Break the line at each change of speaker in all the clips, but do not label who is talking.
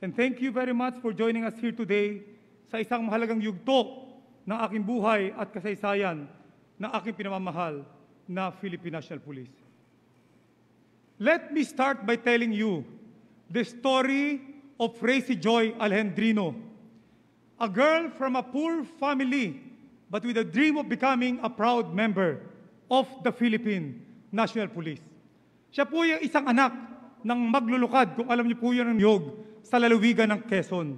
And thank you very much for joining us here today sa isang mahalagang yugto ng aking buhay at kasaysayan ng aking pinamamahal na Philippine National Police. Let me start by telling you the story of Tracy Joy Alejandrino, a girl from a poor family but with a dream of becoming a proud member of the Philippine National Police. Siya po yung isang anak ng maglulukad, kung alam niyo po yun ang yog, sa lalawigan ng Quezon.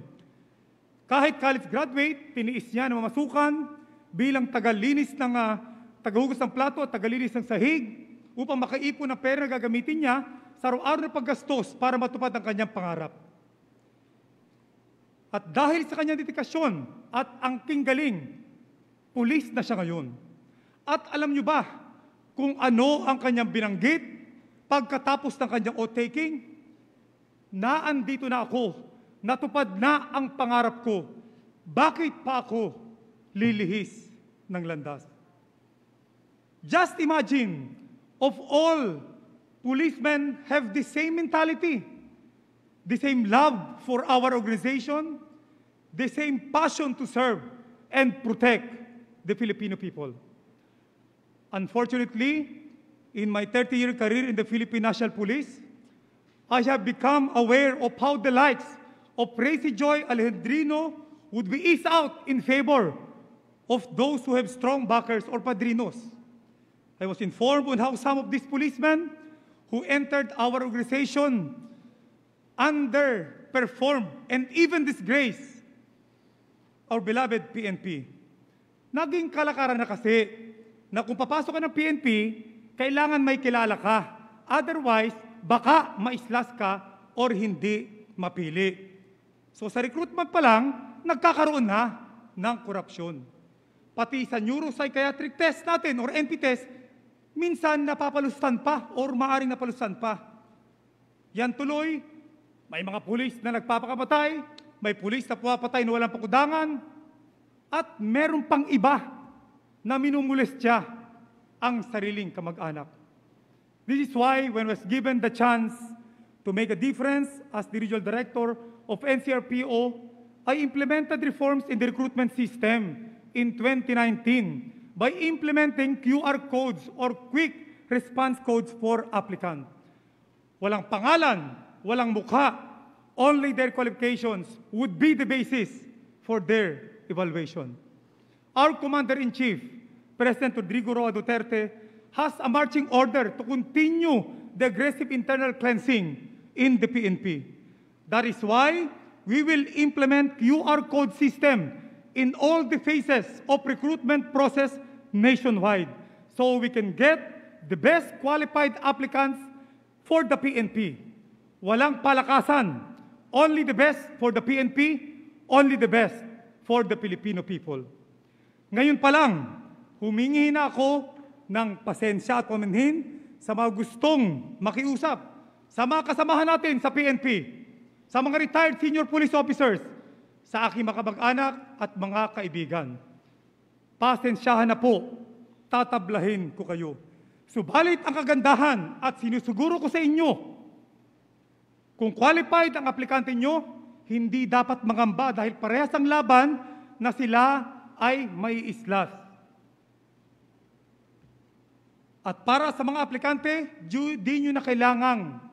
Kahit college graduate, tiniis niya na mamasukan bilang tagalinis ng uh, tagahugas ng plato at tagalinis ng sahig upang makaipon ng pera na gagamitin niya sa araw-araw na paggastos para matupad ang kanyang pangarap. At dahil sa kanyang dedikasyon at angking galing, pulis na siya ngayon. At alam niyo ba kung ano ang kanyang binanggit pagkatapos ng kanyang oath-taking? naandito na ako, natupad na ang pangarap ko, bakit pa ako lilihis ng landas? Just imagine, of all, policemen have the same mentality, the same love for our organization, the same passion to serve and protect the Filipino people. Unfortunately, in my 30-year career in the Philippine National Police, I have become aware of how the likes of Tracy Joy Alejandrino would be eased out in favor of those who have strong backers or padrinos. I was informed on how some of these policemen who entered our organization underperformed and even disgraced our beloved PNP. Naging kalakaran na kasi na kung papasok ka ng PNP, kailangan may kilala ka. Otherwise, baka maislas ka or hindi mapili. So sa recruitment pa lang, nagkakaroon na ng korupsyon. Pati sa neuropsychiatric test natin or NP test, minsan napapalustan pa or maaring napalustan pa. Yan tuloy, may mga pulis na nagpapakamatay, may pulis na pumapatay na walang pakudangan, at meron pang iba na siya ang sariling kamag-anak. This is why when was given the chance to make a difference as the regional director of NCRPO, I implemented reforms in the recruitment system in 2019 by implementing QR codes or quick response codes for applicants. Walang pangalan, walang mukha, only their qualifications would be the basis for their evaluation. Our Commander-in-Chief, President Rodrigo Roa Duterte, has a marching order to continue the aggressive internal cleansing in the PNP. That is why we will implement QR code system in all the phases of recruitment process nationwide so we can get the best qualified applicants for the PNP. Walang palakasan. Only the best for the PNP, only the best for the Filipino people. Ngayon pa lang, humingi na ako ng pasensya at paminhin sa mga gustong makiusap, sa mga kasamahan natin sa PNP, sa mga retired senior police officers, sa aking makabag-anak at mga kaibigan. Pasensyahan na po, tatablahin ko kayo. Subalit ang kagandahan at sinusuguro ko sa inyo, kung qualified ang aplikante nyo, hindi dapat mangamba dahil parehas ang laban na sila ay may islas. At para sa mga aplikante, di nyo na kailangang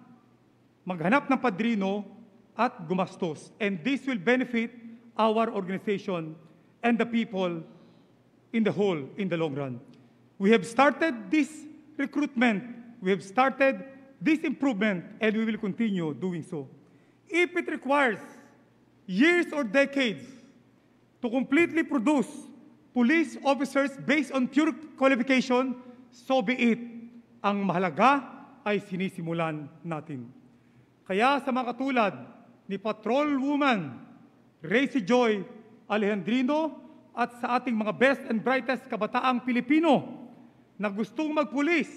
maghanap ng padrino at gumastos. And this will benefit our organization and the people in the whole in the long run. We have started this recruitment, we have started this improvement, and we will continue doing so. If it requires years or decades to completely produce police officers based on pure qualification, so be it. Ang mahalaga ay sinisimulan natin. Kaya sa mga katulad ni Patrol Woman, Racy Joy Alejandrino at sa ating mga best and brightest kabataang Pilipino na gustong magpulis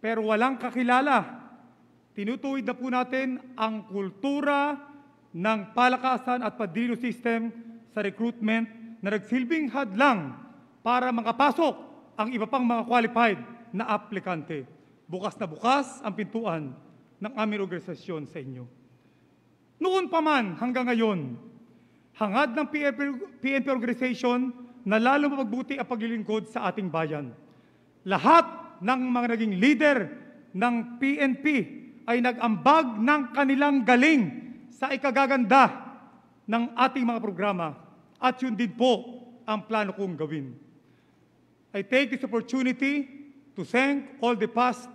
pero walang kakilala, tinutuwid na po natin ang kultura ng palakasan at padrino system sa recruitment na nagsilbing hadlang para makapasok ang iba pang mga qualified na aplikante. Bukas na bukas ang pintuan ng aming organisasyon sa inyo. Noon pa man hanggang ngayon, hangad ng PNP, PNP organization na lalo magbuti ang paglilingkod sa ating bayan. Lahat ng mga naging leader ng PNP ay nag-ambag ng kanilang galing sa ikagaganda ng ating mga programa at yun din po ang plano kong gawin. I take this opportunity to thank all the past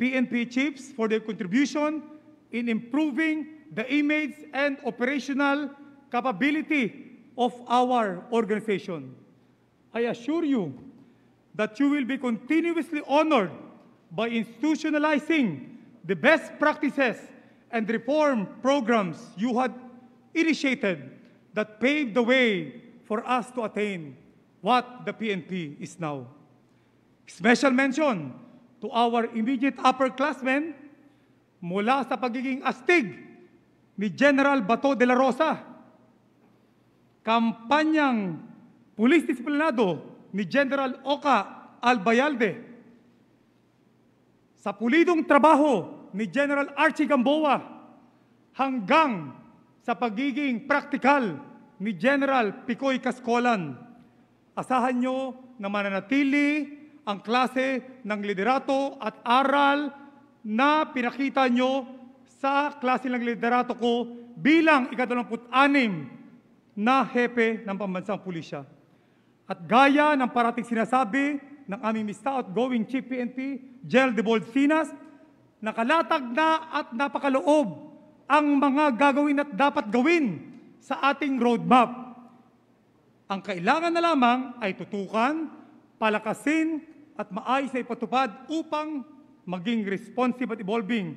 PNP chiefs for their contribution in improving the image and operational capability of our organization. I assure you that you will be continuously honored by institutionalizing the best practices and reform programs you had initiated that paved the way for us to attain what the PNP is now. Special mention to our immediate upperclassmen mula sa pagiging astig ni General Bato de la Rosa, kampanyang pulis disiplinado ni General Oka Albayalde, sa pulidong trabaho ni General Archie Gamboa hanggang sa pagiging praktikal ni General Picoy Cascolan Asahan nyo na mananatili ang klase ng liderato at aral na pinakita nyo sa klase ng liderato ko bilang ikadalamput-anim na hepe ng pambansang pulisya. At gaya ng parating sinasabi ng aming Mr. Outgoing Chief PNP, Gerald de Bolsinas, nakalatag na at napakaloob ang mga gagawin at dapat gawin sa ating roadmap ang kailangan na lamang ay tutukan, palakasin at maayos na ipatupad upang maging responsive at evolving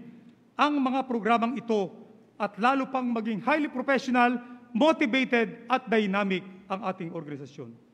ang mga programang ito at lalo pang maging highly professional, motivated at dynamic ang ating organisasyon.